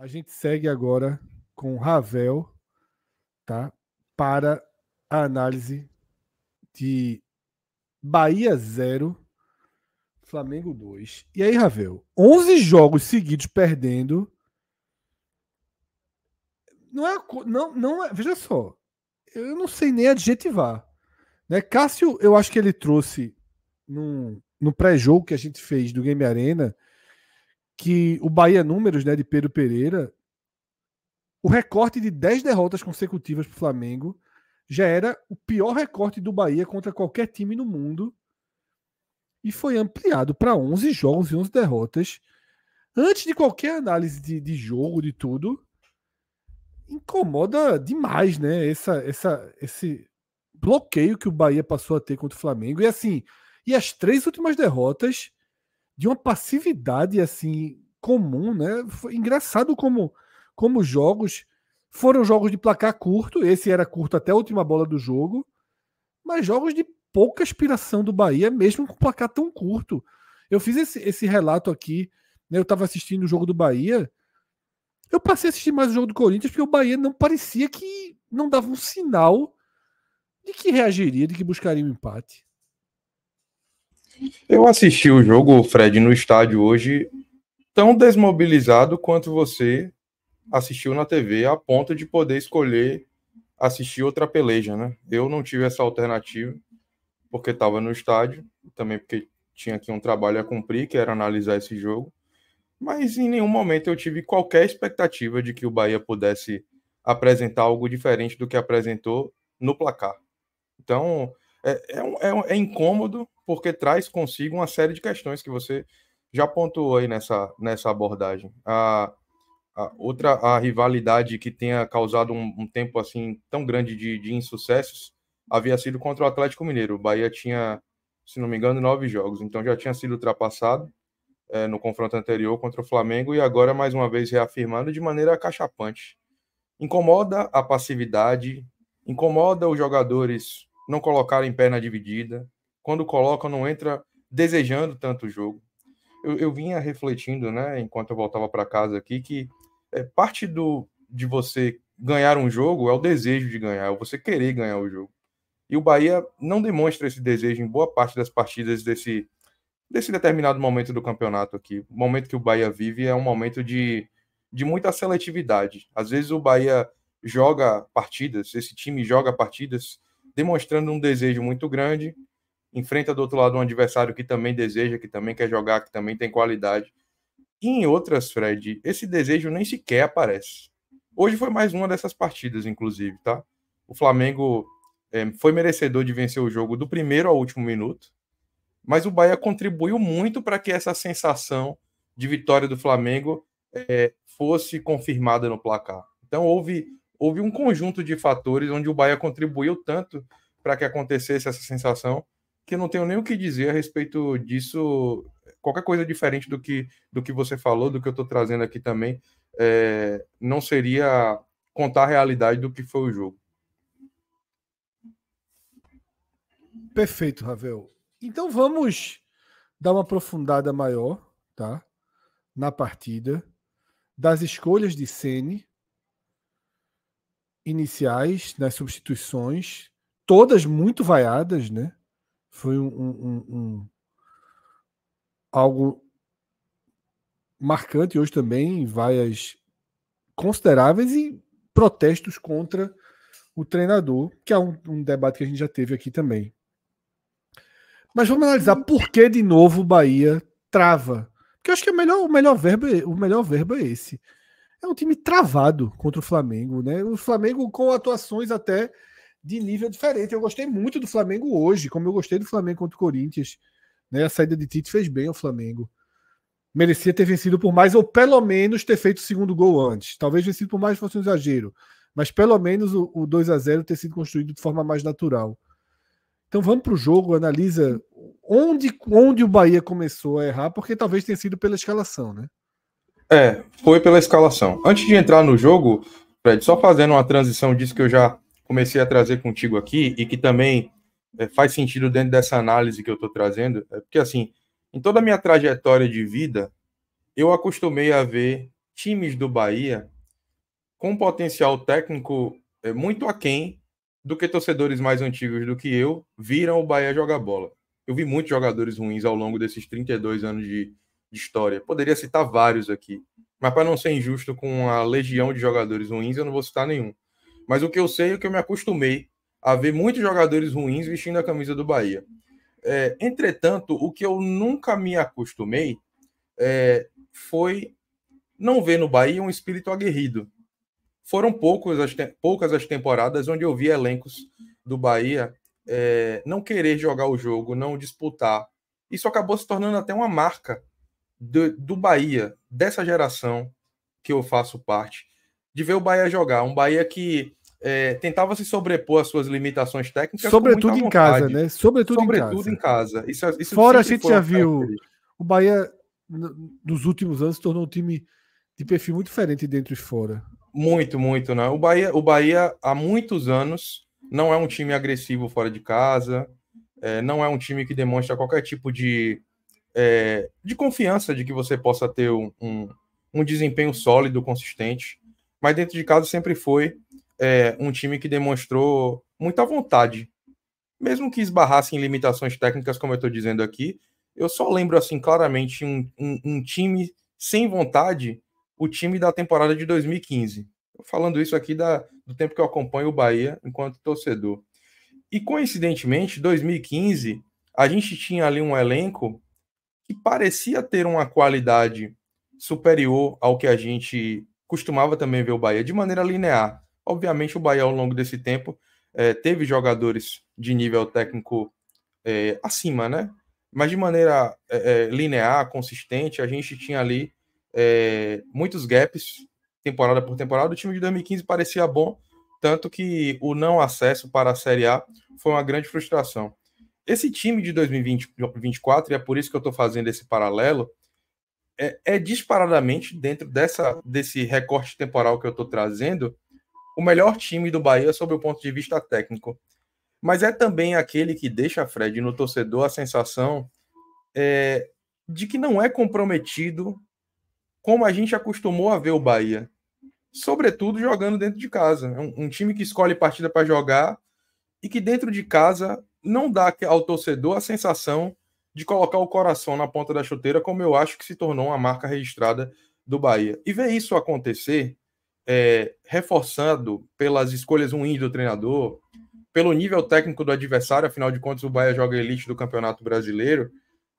A gente segue agora com Ravel, tá? Para a análise de Bahia 0, Flamengo 2. E aí, Ravel, 11 jogos seguidos perdendo. Não é, não, não é, veja só, eu não sei nem adjetivar. Né? Cássio, eu acho que ele trouxe num, no pré-jogo que a gente fez do Game Arena, que o Bahia Números, né, de Pedro Pereira, o recorte de 10 derrotas consecutivas para o Flamengo já era o pior recorte do Bahia contra qualquer time no mundo e foi ampliado para 11 jogos e 11 derrotas. Antes de qualquer análise de, de jogo, de tudo, incomoda demais, né? Essa, essa, esse bloqueio que o Bahia passou a ter contra o Flamengo. E assim, e as três últimas derrotas de uma passividade assim comum, né? Foi engraçado como como jogos foram jogos de placar curto, esse era curto até a última bola do jogo, mas jogos de pouca aspiração do Bahia, mesmo com placar tão curto. Eu fiz esse, esse relato aqui, né? Eu estava assistindo o jogo do Bahia. Eu passei a assistir mais o jogo do Corinthians porque o Bahia não parecia que não dava um sinal de que reagiria, de que buscaria um empate. Eu assisti o jogo, Fred, no estádio hoje, tão desmobilizado quanto você assistiu na TV, a ponto de poder escolher assistir outra peleja, né? Eu não tive essa alternativa, porque estava no estádio, também porque tinha aqui um trabalho a cumprir, que era analisar esse jogo. Mas em nenhum momento eu tive qualquer expectativa de que o Bahia pudesse apresentar algo diferente do que apresentou no placar. Então, é, é, é, é incômodo, porque traz consigo uma série de questões que você já pontuou aí nessa, nessa abordagem. A, a outra a rivalidade que tenha causado um, um tempo assim tão grande de, de, insucessos havia sido contra o Atlético Mineiro. O Bahia tinha, se não me engano, nove jogos, então já tinha sido ultrapassado é, no confronto anterior contra o Flamengo e agora mais uma vez reafirmando de maneira cachapante Incomoda a passividade, incomoda os jogadores não colocarem perna dividida, quando coloca, não entra desejando tanto o jogo. Eu, eu vinha refletindo, né, enquanto eu voltava para casa aqui, que é, parte do, de você ganhar um jogo é o desejo de ganhar, é você querer ganhar o jogo. E o Bahia não demonstra esse desejo em boa parte das partidas desse, desse determinado momento do campeonato aqui. O momento que o Bahia vive é um momento de, de muita seletividade. Às vezes o Bahia joga partidas, esse time joga partidas demonstrando um desejo muito grande enfrenta do outro lado um adversário que também deseja, que também quer jogar, que também tem qualidade. E em outras, Fred, esse desejo nem sequer aparece. Hoje foi mais uma dessas partidas, inclusive, tá? O Flamengo é, foi merecedor de vencer o jogo do primeiro ao último minuto, mas o Bahia contribuiu muito para que essa sensação de vitória do Flamengo é, fosse confirmada no placar. Então houve, houve um conjunto de fatores onde o Bahia contribuiu tanto para que acontecesse essa sensação que eu não tenho nem o que dizer a respeito disso. Qualquer coisa diferente do que, do que você falou, do que eu estou trazendo aqui também, é, não seria contar a realidade do que foi o jogo. Perfeito, Ravel. Então vamos dar uma aprofundada maior, tá? Na partida, das escolhas de Sene iniciais, nas substituições, todas muito vaiadas, né? Foi um, um, um algo marcante hoje também, vaias consideráveis e protestos contra o treinador, que é um, um, debate que a gente já teve aqui também. Mas vamos analisar uhum. por que de novo o Bahia trava. Porque eu acho que é o melhor, o melhor, verbo, é, o melhor verbo é esse. É um time travado contra o Flamengo, né? O Flamengo com atuações até de nível diferente. Eu gostei muito do Flamengo hoje, como eu gostei do Flamengo contra o Corinthians. Né? A saída de Tite fez bem ao Flamengo. Merecia ter vencido por mais, ou pelo menos ter feito o segundo gol antes. Talvez vencido por mais fosse um exagero. Mas pelo menos o, o 2 a 0 ter sido construído de forma mais natural. Então vamos para o jogo, analisa onde, onde o Bahia começou a errar, porque talvez tenha sido pela escalação, né? É, foi pela escalação. Antes de entrar no jogo, Fred, só fazendo uma transição disso que eu já comecei a trazer contigo aqui e que também é, faz sentido dentro dessa análise que eu estou trazendo, é porque assim, em toda a minha trajetória de vida, eu acostumei a ver times do Bahia com potencial técnico é, muito aquém do que torcedores mais antigos do que eu viram o Bahia jogar bola. Eu vi muitos jogadores ruins ao longo desses 32 anos de, de história. Poderia citar vários aqui, mas para não ser injusto com a legião de jogadores ruins, eu não vou citar nenhum. Mas o que eu sei é que eu me acostumei a ver muitos jogadores ruins vestindo a camisa do Bahia. É, entretanto, o que eu nunca me acostumei é, foi não ver no Bahia um espírito aguerrido. Foram poucos as poucas as temporadas onde eu vi elencos do Bahia é, não querer jogar o jogo, não disputar. Isso acabou se tornando até uma marca do, do Bahia, dessa geração que eu faço parte, de ver o Bahia jogar. Um Bahia que é, tentava se sobrepor às suas limitações técnicas. Sobretudo em casa, né? Sobretudo, Sobretudo em, casa. em casa. Isso, é, isso Fora a gente já viu o Bahia nos últimos anos se tornou um time de perfil muito diferente dentro e fora. Muito, muito, né? O Bahia, o Bahia há muitos anos não é um time agressivo fora de casa, é, não é um time que demonstra qualquer tipo de, é, de confiança de que você possa ter um, um, um desempenho sólido, consistente. Mas dentro de casa sempre foi é, um time que demonstrou muita vontade, mesmo que esbarrasse em limitações técnicas, como eu estou dizendo aqui. Eu só lembro assim claramente um, um, um time sem vontade, o time da temporada de 2015. Falando isso aqui da, do tempo que eu acompanho o Bahia enquanto torcedor. E coincidentemente, 2015, a gente tinha ali um elenco que parecia ter uma qualidade superior ao que a gente costumava também ver o Bahia de maneira linear. Obviamente, o Bahia, ao longo desse tempo, é, teve jogadores de nível técnico é, acima, né? Mas de maneira é, linear, consistente, a gente tinha ali muitos gaps, temporada por temporada. O time de 2015 parecia bom, tanto que o não acesso para a Série A foi uma grande frustração. Esse time de 2024, e é por isso que eu estou fazendo esse paralelo, é, é, disparadamente dentro dessa, desse recorte temporal que eu estou trazendo, o melhor time do Bahia sob o ponto de vista técnico, mas é também aquele que deixa Fred no torcedor a sensação é, de que não é comprometido como a gente acostumou a ver o Bahia, sobretudo jogando dentro de casa. É um, um time que escolhe partida para jogar e que dentro de casa não dá ao torcedor a sensação de colocar o coração na ponta da chuteira, como eu acho que se tornou uma marca registrada do Bahia. E ver isso acontecer é, reforçado pelas escolhas ruins do treinador, pelo nível técnico do adversário, afinal de contas o Bahia joga elite do Campeonato Brasileiro,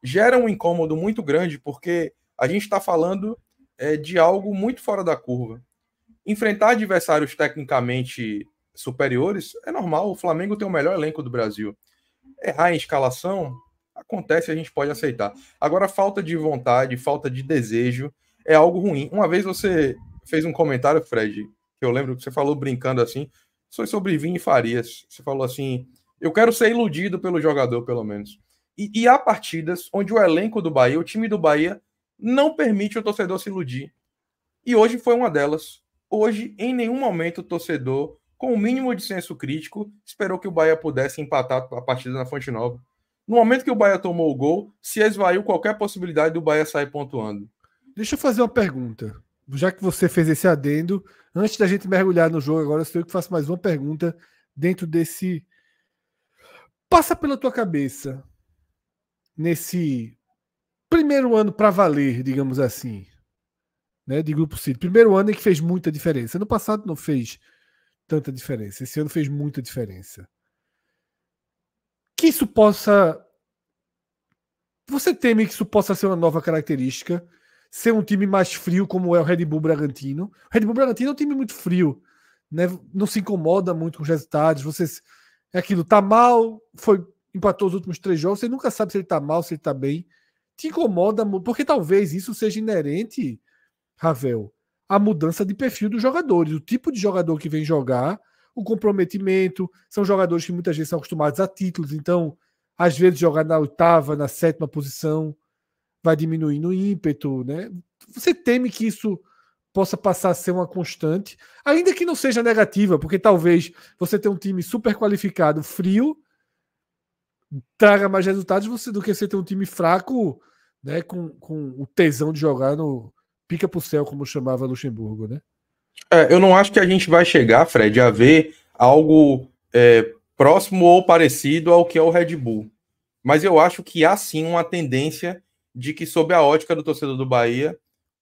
gera um incômodo muito grande, porque a gente está falando é, de algo muito fora da curva. Enfrentar adversários tecnicamente superiores é normal, o Flamengo tem o melhor elenco do Brasil. Errar em escalação acontece, a gente pode aceitar. Agora, falta de vontade, falta de desejo é algo ruim. Uma vez você fez um comentário, Fred, que eu lembro que você falou brincando assim, foi sobre Vini Farias. Você falou assim: eu quero ser iludido pelo jogador, pelo menos. E, e há partidas onde o elenco do Bahia, o time do Bahia, não permite o torcedor se iludir. E hoje foi uma delas. Hoje, em nenhum momento, o torcedor, com o mínimo de senso crítico, esperou que o Bahia pudesse empatar a partida na Fonte Nova. No momento que o Bahia tomou o gol, se esvaiu qualquer possibilidade do Bahia sair pontuando. Deixa eu fazer uma pergunta já que você fez esse adendo, antes da gente mergulhar no jogo, agora sou eu que faço mais uma pergunta dentro desse. Passa pela tua cabeça nesse primeiro ano para valer, digamos assim, né, de grupo C. Primeiro ano em que fez muita diferença. Ano passado não fez tanta diferença. Esse ano fez muita diferença. Que isso possa. Você teme que isso possa ser uma nova característica ser um time mais frio como é o Red Bull Bragantino. O Red Bull Bragantino é um time muito frio, né? Não se incomoda muito com os resultados. Você é aquilo, tá mal, foi empatou os últimos três jogos, você nunca sabe se ele tá mal, se ele tá bem. Te incomoda muito, porque talvez isso seja inerente, Ravel, à mudança de perfil dos jogadores, o tipo de jogador que vem jogar, o comprometimento, são jogadores que muitas vezes são acostumados a títulos, então às vezes jogar na oitava, na sétima posição, vai diminuindo o ímpeto, né? Você teme que isso possa passar a ser uma constante, ainda que não seja negativa, porque talvez você ter um time super qualificado, frio, traga mais resultados do que você ter um time fraco, né, com, com o tesão de jogar no pica pro céu, como chamava Luxemburgo, né? É, eu não acho que a gente vai chegar, Fred, a ver algo é, próximo ou parecido ao que é o Red Bull. Mas eu acho que há sim uma tendência de que, sob a ótica do torcedor do Bahia,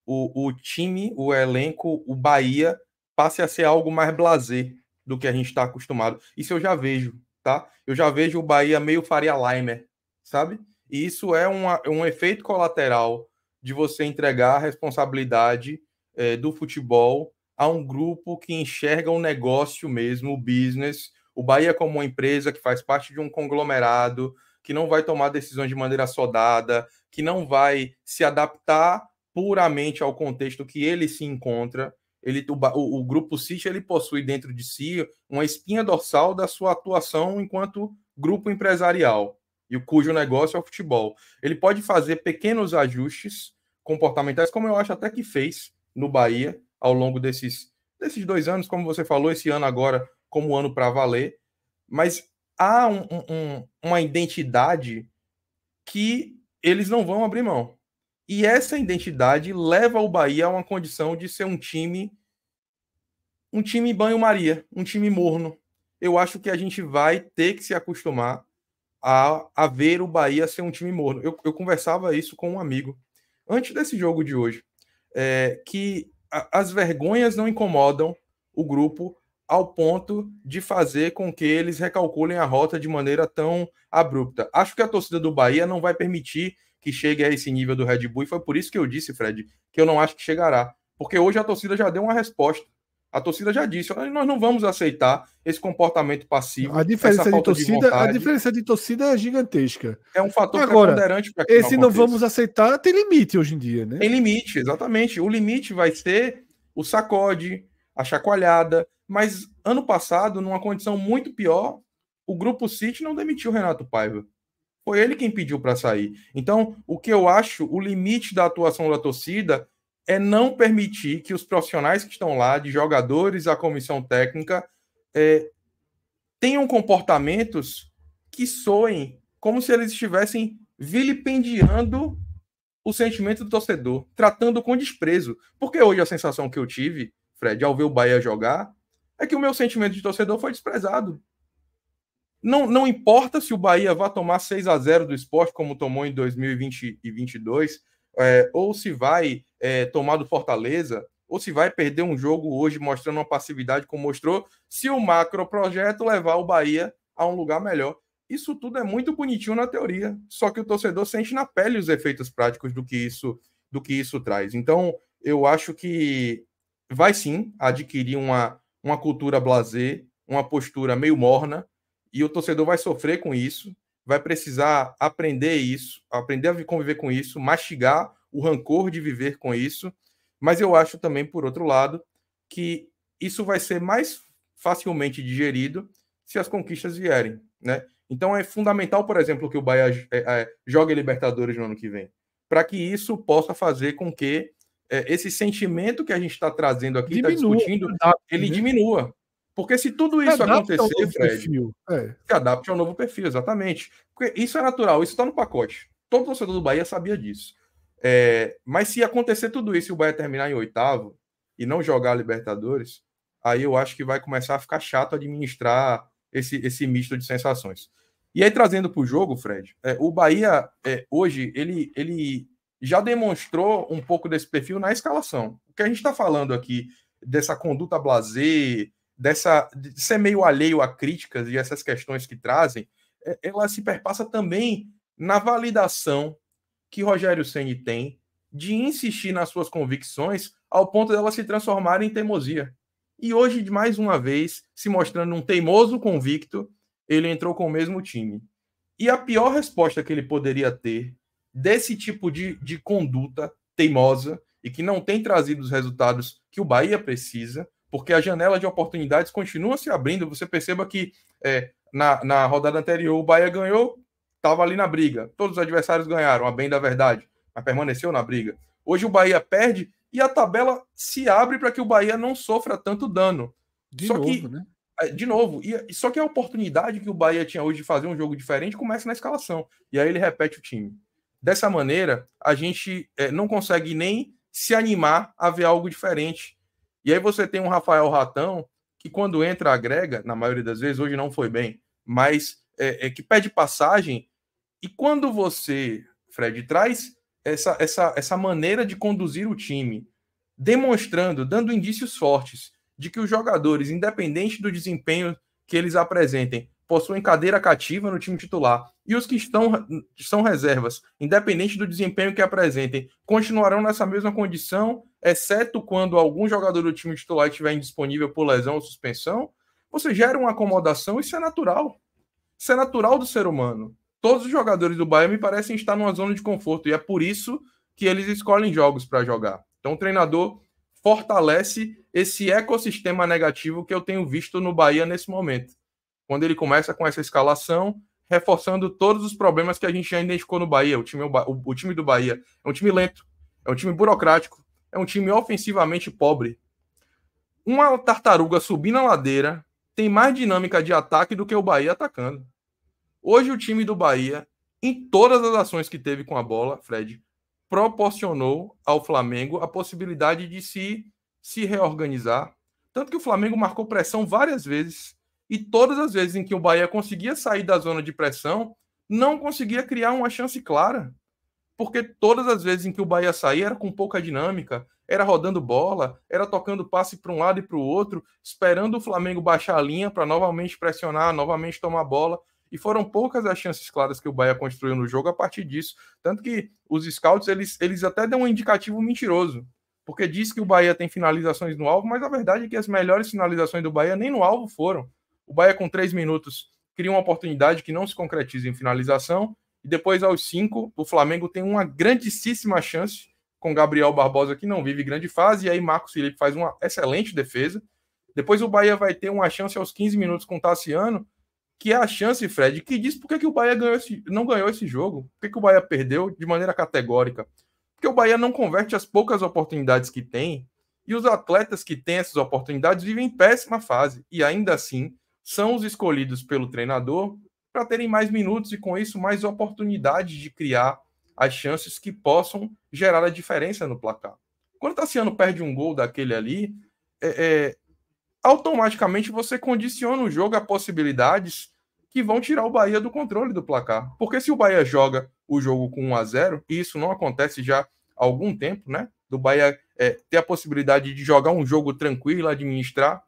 o, o time, o elenco, o Bahia passe a ser algo mais blazer do que a gente está acostumado. Isso eu já vejo, tá? Eu já vejo o Bahia meio Faria Limer, sabe? E isso é uma, é um efeito colateral de você entregar a responsabilidade é, do futebol a um grupo que enxerga o um negócio mesmo, o business, o Bahia como uma empresa que faz parte de um conglomerado, que não vai tomar decisões de maneira sodada, que não vai se adaptar puramente ao contexto que ele se encontra. Ele, o, o grupo City ele possui dentro de si uma espinha dorsal da sua atuação enquanto grupo empresarial e o cujo negócio é o futebol. Ele pode fazer pequenos ajustes comportamentais, como eu acho até que fez no Bahia ao longo desses, desses dois anos, como você falou, esse ano agora como ano para valer, mas há um, um, uma identidade que eles não vão abrir mão. E essa identidade leva o Bahia a uma condição de ser um time um time banho-maria, um time morno. Eu acho que a gente vai ter que se acostumar a, a ver o Bahia ser um time morno. Eu, eu conversava isso com um amigo antes desse jogo de hoje, é, que a, as vergonhas não incomodam o grupo ao ponto de fazer com que eles recalculem a rota de maneira tão abrupta. Acho que a torcida do Bahia não vai permitir que chegue a esse nível do Red Bull, e foi por isso que eu disse, Fred, que eu não acho que chegará. Porque hoje a torcida já deu uma resposta. A torcida já disse, nós não vamos aceitar esse comportamento passivo. A diferença de torcida, de a diferença de torcida é gigantesca. É um fator Agora, preponderante para Esse não, não vamos aceitar tem limite hoje em dia, né? Tem limite, exatamente. O limite vai ser o sacode, a chacoalhada. Mas ano passado, numa condição muito pior, o grupo City não demitiu o Renato Paiva. Foi ele quem pediu para sair. Então, o que eu acho, o limite da atuação da torcida é não permitir que os profissionais que estão lá, de jogadores à comissão técnica, é, tenham comportamentos que soem como se eles estivessem vilipendiando o sentimento do torcedor, tratando com desprezo. Porque hoje a sensação que eu tive Fred, ao ver o Bahia jogar, é que o meu sentimento de torcedor foi desprezado. Não, não importa se o Bahia vá tomar 6 a 0 do esporte, como tomou em 2020 e 2022, é, ou se vai é, tomar do Fortaleza, ou se vai perder um jogo hoje mostrando uma passividade como mostrou, se o macro projeto levar o Bahia a um lugar melhor. Isso tudo é muito bonitinho na teoria, só que o torcedor sente na pele os efeitos práticos do que isso, do que isso traz. Então, eu acho que vai sim adquirir uma, uma cultura blazer, uma postura meio morna, e o torcedor vai sofrer com isso, vai precisar aprender isso, aprender a conviver com isso, mastigar o rancor de viver com isso. Mas eu acho também, por outro lado, que isso vai ser mais facilmente digerido se as conquistas vierem, né? Então é fundamental, por exemplo, que o Bahia é, é, jogue Libertadores no ano que vem, para que isso possa fazer com que é, esse sentimento que a gente está trazendo aqui, está discutindo, ele né? diminua. Porque se tudo isso se acontecer, Fred, é. se adapte ao novo perfil, exatamente. Porque isso é natural, isso está no pacote. Todo torcedor do Bahia sabia disso. É, mas se acontecer tudo isso e o Bahia terminar em oitavo e não jogar a Libertadores, aí eu acho que vai começar a ficar chato administrar esse, esse misto de sensações. E aí, trazendo para o jogo, Fred, é, o Bahia é, hoje ele, ele já demonstrou um pouco desse perfil na escalação. O que a gente está falando aqui dessa conduta blazer, dessa de ser meio alheio a críticas e essas questões que trazem, é, ela se perpassa também na validação que Rogério Ceni tem de insistir nas suas convicções ao ponto dela se transformar em teimosia. E hoje, mais uma vez, se mostrando um teimoso convicto, ele entrou com o mesmo time. E a pior resposta que ele poderia ter desse tipo de, de conduta teimosa e que não tem trazido os resultados que o Bahia precisa, porque a janela de oportunidades continua se abrindo. Você perceba que é, na, na rodada anterior o Bahia ganhou, estava ali na briga. Todos os adversários ganharam, a bem da verdade, mas permaneceu na briga. Hoje o Bahia perde e a tabela se abre para que o Bahia não sofra tanto dano. De só novo, que, né? É, de novo, e, só que a oportunidade que o Bahia tinha hoje de fazer um jogo diferente começa na escalação. E aí ele repete o time. Dessa maneira, a gente é, não consegue nem se animar a ver algo diferente. E aí você tem um Rafael Ratão, que quando entra, agrega, na maioria das vezes, hoje não foi bem, mas é, é que pede passagem. E quando você, Fred, traz essa, essa, essa maneira de conduzir o time, demonstrando, dando indícios fortes de que os jogadores, independente do desempenho que eles apresentem, possuem cadeira cativa no time titular e os que estão são reservas, independente do desempenho que apresentem, continuarão nessa mesma condição, exceto quando algum jogador do time titular estiver indisponível por lesão ou suspensão, você gera uma acomodação, isso é natural. Isso é natural do ser humano. Todos os jogadores do Bahia me parecem estar numa zona de conforto e é por isso que eles escolhem jogos para jogar. Então o treinador fortalece esse ecossistema negativo que eu tenho visto no Bahia nesse momento quando ele começa com essa escalação, reforçando todos os problemas que a gente já identificou no Bahia. O time, é o, o time do Bahia é um time lento, é um time burocrático, é um time ofensivamente pobre. Uma tartaruga subindo a ladeira tem mais dinâmica de ataque do que o Bahia atacando. Hoje o time do Bahia, em todas as ações que teve com a bola, Fred, proporcionou ao Flamengo a possibilidade de se, se reorganizar. Tanto que o Flamengo marcou pressão várias vezes. E todas as vezes em que o Bahia conseguia sair da zona de pressão, não conseguia criar uma chance clara. Porque todas as vezes em que o Bahia saía era com pouca dinâmica, era rodando bola, era tocando passe para um lado e para o outro, esperando o Flamengo baixar a linha para novamente pressionar, novamente tomar bola. E foram poucas as chances claras que o Bahia construiu no jogo a partir disso. Tanto que os scouts eles, eles até dão um indicativo mentiroso, porque diz que o Bahia tem finalizações no alvo, mas a verdade é que as melhores finalizações do Bahia nem no alvo foram. O Bahia, com três minutos, cria uma oportunidade que não se concretiza em finalização. E depois, aos cinco, o Flamengo tem uma grandíssima chance com Gabriel Barbosa, que não vive grande fase. E aí, Marcos Felipe faz uma excelente defesa. Depois, o Bahia vai ter uma chance aos 15 minutos com o Tassiano, que é a chance, Fred, que diz por que, que o Bahia ganhou esse, não ganhou esse jogo. Por que, que o Bahia perdeu de maneira categórica? Porque o Bahia não converte as poucas oportunidades que tem e os atletas que têm essas oportunidades vivem em péssima fase. E ainda assim, são os escolhidos pelo treinador para terem mais minutos e, com isso, mais oportunidade de criar as chances que possam gerar a diferença no placar. Quando o Tassiano perde um gol daquele ali, é, é, automaticamente você condiciona o jogo a possibilidades que vão tirar o Bahia do controle do placar. Porque se o Bahia joga o jogo com 1 a 0 e isso não acontece já há algum tempo, né? Do Bahia é, ter a possibilidade de jogar um jogo tranquilo, administrar,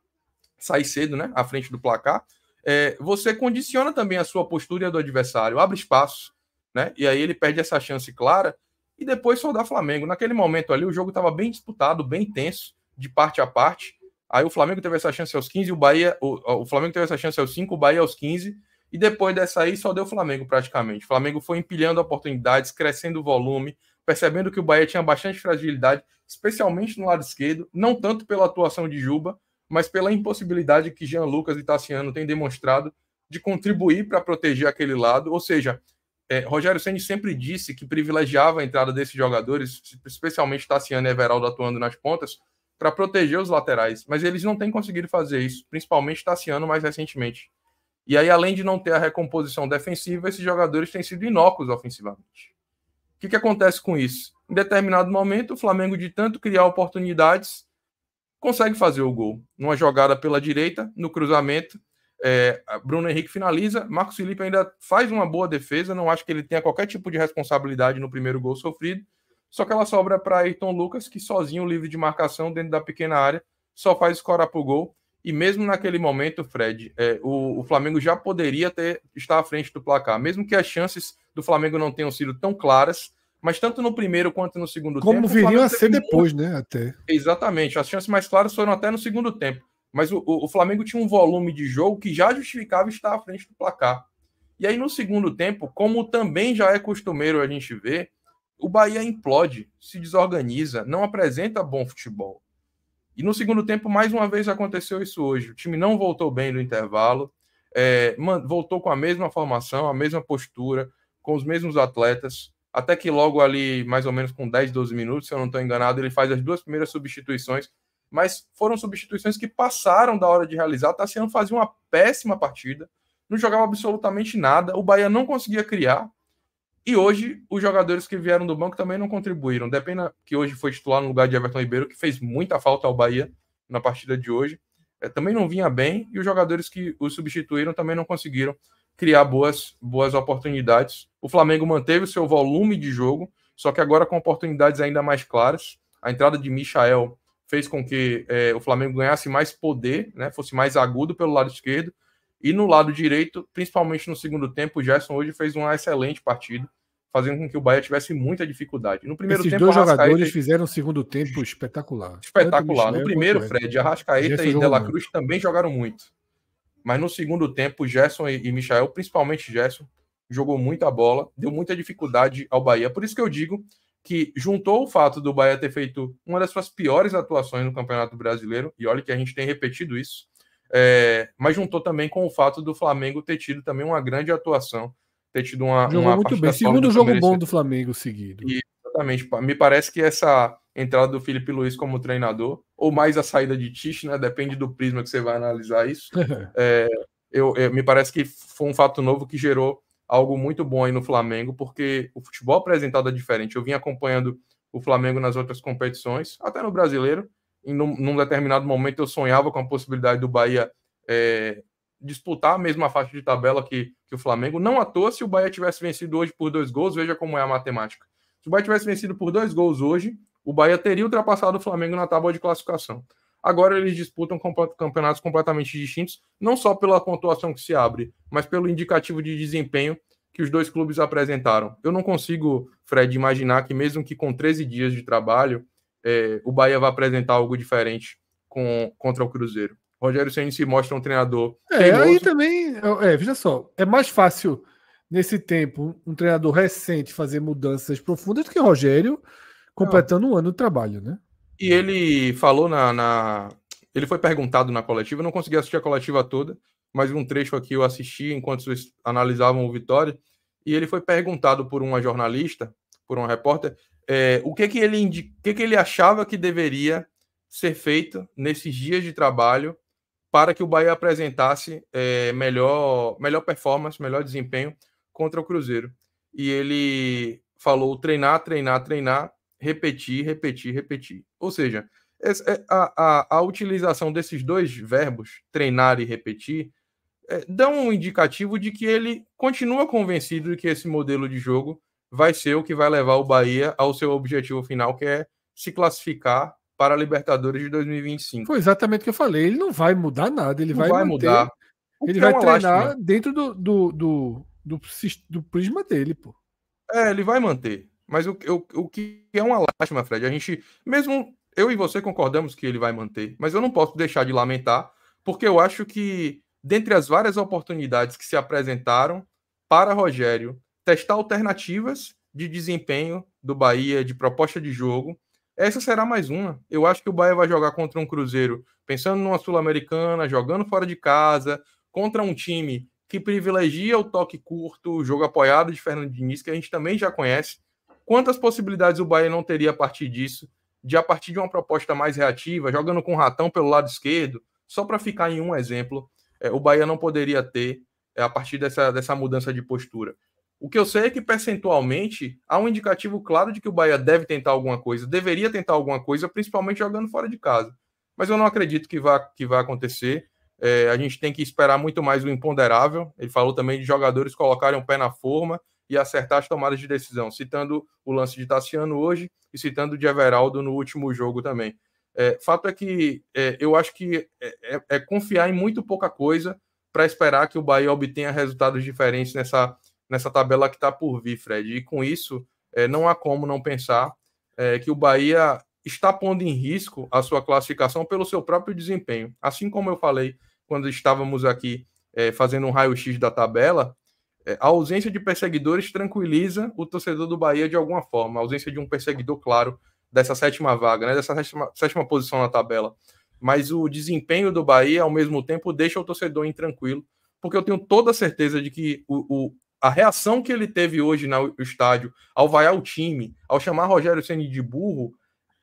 sai cedo, né? À frente do placar. É, você condiciona também a sua postura do adversário, abre espaço, né? E aí ele perde essa chance clara e depois só dá Flamengo. Naquele momento ali, o jogo estava bem disputado, bem tenso, de parte a parte. Aí o Flamengo teve essa chance aos 15, o Bahia, o, o Flamengo teve essa chance aos 5, o Bahia aos 15, e depois dessa aí só deu Flamengo praticamente. O Flamengo foi empilhando oportunidades, crescendo o volume, percebendo que o Bahia tinha bastante fragilidade, especialmente no lado esquerdo, não tanto pela atuação de Juba, mas pela impossibilidade que Jean Lucas e Tassiano têm demonstrado de contribuir para proteger aquele lado. Ou seja, é, Rogério Ceni sempre disse que privilegiava a entrada desses jogadores, especialmente Tassiano e Everaldo atuando nas pontas, para proteger os laterais. Mas eles não têm conseguido fazer isso, principalmente Tassiano mais recentemente. E aí, além de não ter a recomposição defensiva, esses jogadores têm sido inócuos ofensivamente. O que, que acontece com isso? Em determinado momento, o Flamengo, de tanto criar oportunidades, consegue fazer o gol. Numa jogada pela direita, no cruzamento, é, Bruno Henrique finaliza, Marcos Felipe ainda faz uma boa defesa, não acho que ele tenha qualquer tipo de responsabilidade no primeiro gol sofrido, só que ela sobra para Ayrton Lucas, que sozinho, livre de marcação dentro da pequena área, só faz escorar para o gol, e mesmo naquele momento, Fred, é, o, o, Flamengo já poderia ter estar à frente do placar, mesmo que as chances do Flamengo não tenham sido tão claras, mas tanto no primeiro quanto no segundo Como tempo. Como viriam a ser depois, né? Até. Exatamente. As chances mais claras foram até no segundo tempo. Mas o, o, Flamengo tinha um volume de jogo que já justificava estar à frente do placar. E aí, no segundo tempo, como também já é costumeiro a gente ver, o Bahia implode, se desorganiza, não apresenta bom futebol. E no segundo tempo, mais uma vez aconteceu isso hoje. O time não voltou bem do intervalo, é, voltou com a mesma formação, a mesma postura, com os mesmos atletas até que logo ali, mais ou menos com 10, 12 minutos, se eu não estou enganado, ele faz as duas primeiras substituições, mas foram substituições que passaram da hora de realizar. Tassiano fazia uma péssima partida, não jogava absolutamente nada, o Bahia não conseguia criar, e hoje os jogadores que vieram do banco também não contribuíram. depende que hoje foi titular no lugar de Everton Ribeiro, que fez muita falta ao Bahia na partida de hoje. É, também não vinha bem, e os jogadores que o substituíram também não conseguiram criar boas, boas oportunidades. O Flamengo manteve o seu volume de jogo, só que agora com oportunidades ainda mais claras. A entrada de Michael fez com que é, o Flamengo ganhasse mais poder, né, fosse mais agudo pelo lado esquerdo. E no lado direito, principalmente no segundo tempo, o Gerson hoje fez uma excelente partida, fazendo com que o Bahia tivesse muita dificuldade. No primeiro Esses tempo, dois Arrascaeta... jogadores fizeram um segundo tempo espetacular. Espetacular. No primeiro, Fred, Arrascaeta Gerson e Dela Cruz também jogaram muito. Mas no segundo tempo, Gerson e, Michael, principalmente Gerson, jogou muita bola, deu muita dificuldade ao Bahia. Por isso que eu digo que juntou o fato do Bahia ter feito uma das suas piores atuações no Campeonato Brasileiro, e olha que a gente tem repetido isso, é, mas juntou também com o fato do Flamengo ter tido também uma grande atuação, ter tido uma. Jogou uma muito bem, segundo jogo bom do Flamengo seguido. E, exatamente, me parece que essa entrada do Felipe Luiz como treinador, ou mais a saída de Tite, né? Depende do prisma que você vai analisar isso. é, eu, eu, é, me parece que foi um fato novo que gerou algo muito bom aí no Flamengo, porque o futebol apresentado é diferente. Eu vim acompanhando o Flamengo nas outras competições, até no brasileiro. E num, num determinado momento eu sonhava com a possibilidade do Bahia é, disputar a mesma faixa de tabela que, que o Flamengo. Não à toa se o Bahia tivesse vencido hoje por dois gols, veja como é a matemática. Se o Bahia tivesse vencido por dois gols hoje, o Bahia teria ultrapassado o Flamengo na tábua de classificação. Agora eles disputam campeonatos completamente distintos, não só pela pontuação que se abre, mas pelo indicativo de desempenho que os dois clubes apresentaram. Eu não consigo, Fred, imaginar que mesmo que com 13 dias de trabalho, é, o Bahia vai apresentar algo diferente com, contra o Cruzeiro. Rogério Ceni se mostra um treinador. É, teimoso. aí também, é, é, veja só, é mais fácil nesse tempo um treinador recente fazer mudanças profundas do que o Rogério, completando um ano de trabalho, né? E ele falou na, na, Ele foi perguntado na coletiva, não consegui assistir a coletiva toda, mas um trecho aqui eu assisti enquanto analisavam o Vitória. E ele foi perguntado por uma jornalista, por um repórter, é, o que que ele, o que que ele achava que deveria ser feito nesses dias de trabalho para que o Bahia apresentasse é, melhor, melhor performance, melhor desempenho contra o Cruzeiro. E ele falou treinar, treinar, treinar repetir, repetir, repetir. Ou seja, é, a, a, a utilização desses dois verbos, treinar e repetir, é, dão um indicativo de que ele continua convencido de que esse modelo de jogo vai ser o que vai levar o Bahia ao seu objetivo final, que é se classificar para a Libertadores de 2025. Foi exatamente o que eu falei. Ele não vai mudar nada, ele não vai, vai manter, mudar. Ele é vai é treinar lástima. dentro do do, do, do, do, prisma dele, pô. É, ele vai manter. Mas o, o, o que é uma lástima, Fred, a gente, mesmo eu e você concordamos que ele vai manter, mas eu não posso deixar de lamentar, porque eu acho que, dentre as várias oportunidades que se apresentaram para Rogério testar alternativas de desempenho do Bahia, de proposta de jogo, essa será mais uma. Eu acho que o Bahia vai jogar contra um Cruzeiro, pensando numa Sul-Americana, jogando fora de casa, contra um time que privilegia o toque curto, o jogo apoiado de Fernando Diniz, que a gente também já conhece. Quantas possibilidades o Bahia não teria a partir disso, de a partir de uma proposta mais reativa, jogando com o ratão pelo lado esquerdo, só para ficar em um exemplo, é, o Bahia não poderia ter é, a partir dessa, dessa mudança de postura. O que eu sei é que percentualmente há um indicativo claro de que o Bahia deve tentar alguma coisa, deveria tentar alguma coisa, principalmente jogando fora de casa. Mas eu não acredito que vá, que vá acontecer. É, a gente tem que esperar muito mais o imponderável. Ele falou também de jogadores colocarem o pé na forma e acertar as tomadas de decisão, citando o lance de Tassiano hoje e citando de Everaldo no último jogo também. É, fato é que é, eu acho que é, é, é confiar em muito pouca coisa para esperar que o Bahia obtenha resultados diferentes nessa, nessa tabela que está por vir, Fred. E com isso, é, não há como não pensar é, que o Bahia está pondo em risco a sua classificação pelo seu próprio desempenho. Assim como eu falei quando estávamos aqui fazendo um raio-x da tabela, é, a ausência de perseguidores tranquiliza o torcedor do Bahia de alguma forma. A ausência de um perseguidor, claro, dessa sétima vaga, né? dessa sétima, sétima posição na tabela. Mas o desempenho do Bahia, ao mesmo tempo, deixa o torcedor intranquilo, porque eu tenho toda a certeza de que o, o a reação que ele teve hoje no estádio, ao vaiar o time, ao chamar Rogério Ceni de burro,